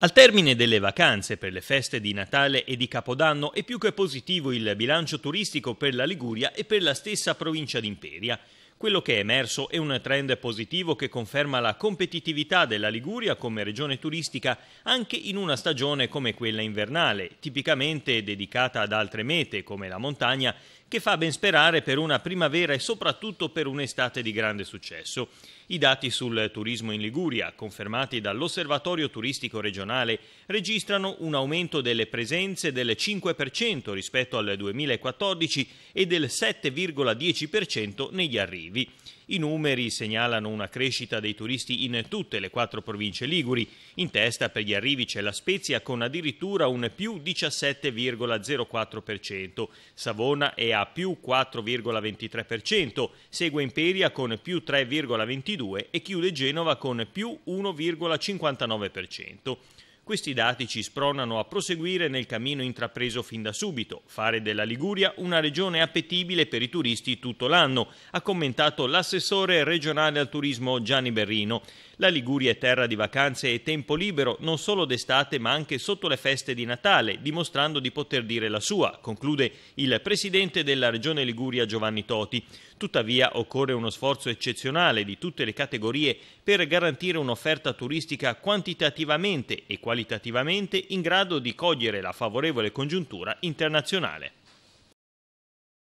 Al termine delle vacanze per le feste di Natale e di Capodanno è più che positivo il bilancio turistico per la Liguria e per la stessa provincia d'Imperia. Quello che è emerso è un trend positivo che conferma la competitività della Liguria come regione turistica anche in una stagione come quella invernale, tipicamente dedicata ad altre mete come la montagna, che fa ben sperare per una primavera e soprattutto per un'estate di grande successo. I dati sul turismo in Liguria, confermati dall'Osservatorio turistico regionale, registrano un aumento delle presenze del 5% rispetto al 2014 e del 7,10% negli arrivi negativi. I numeri segnalano una crescita dei turisti in tutte le quattro province liguri. In testa per gli arrivi c'è la Spezia con addirittura un più 17,04%, Savona è a più 4,23%, segue Imperia con più 3,22% e chiude Genova con più 1,59%. Questi dati ci spronano a proseguire nel cammino intrapreso fin da subito, fare della Liguria una regione appetibile per i turisti tutto l'anno, ha commentato l'assessore regionale al turismo Gianni Berrino. La Liguria è terra di vacanze e tempo libero non solo d'estate ma anche sotto le feste di Natale, dimostrando di poter dire la sua, conclude il presidente della regione Liguria Giovanni Toti. Tuttavia occorre uno sforzo eccezionale di tutte le categorie per garantire un'offerta turistica quantitativamente e qualitativamente qualitativamente in grado di cogliere la favorevole congiuntura internazionale.